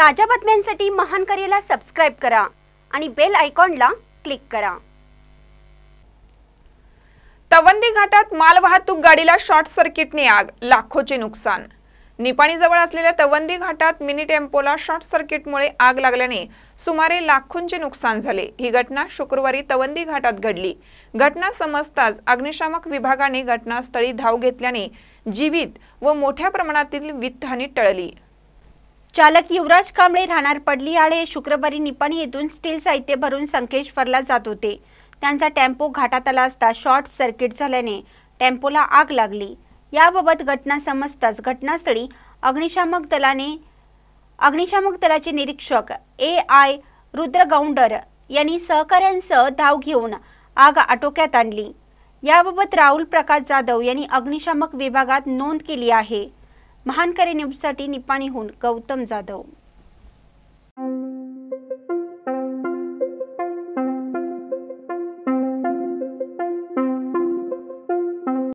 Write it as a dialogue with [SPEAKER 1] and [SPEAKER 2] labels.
[SPEAKER 1] ताज्या बातम्यांसाठी महान करेला सबस्क्राईब करा आणि बेल आयकॉनला
[SPEAKER 2] क्लिक करा तवंदी घाटात मालवाहतूक गाडीला शॉर्ट सर्किटने आग लाखोचे नुकसान निपाणीजवळ असलेल्या तवंदी घाटात मिनी टेम्पोला शॉर्ट सर्किटमुळे आग लागल्याने सुमारे लाखोंचे नुकसान झाले ही घटना शुक्रवारी तवंदी घाटात घडली घटना समजताच अग्निशामक विभागाने घटनास्थळी धाव घेतल्याने जीवित व मोठ्या प्रमाणातील वित्तहानी टळली
[SPEAKER 1] चालक युवराज कांबळे राहणार पडली आळे शुक्रवारी निपाणी येथून स्टील साहित्य भरून संकेश्वरला जात होते त्यांचा टेम्पो घाटात आला असता शॉर्ट सर्किट झाल्याने टेम्पोला आग लागली याबाबत घटना समजताच घटनास्थळी अग्निशामक दलाने अग्निशामक दलाचे निरीक्षक ए आय रुद्रगौंडर यांनी सहकाऱ्यांसह धाव घेऊन आग आटोक्यात आणली याबाबत राहुल प्रकाश जाधव यांनी अग्निशामक विभागात नोंद केली आहे महानकरी न्यूजसाठी निपाणीहून गौतम जाधव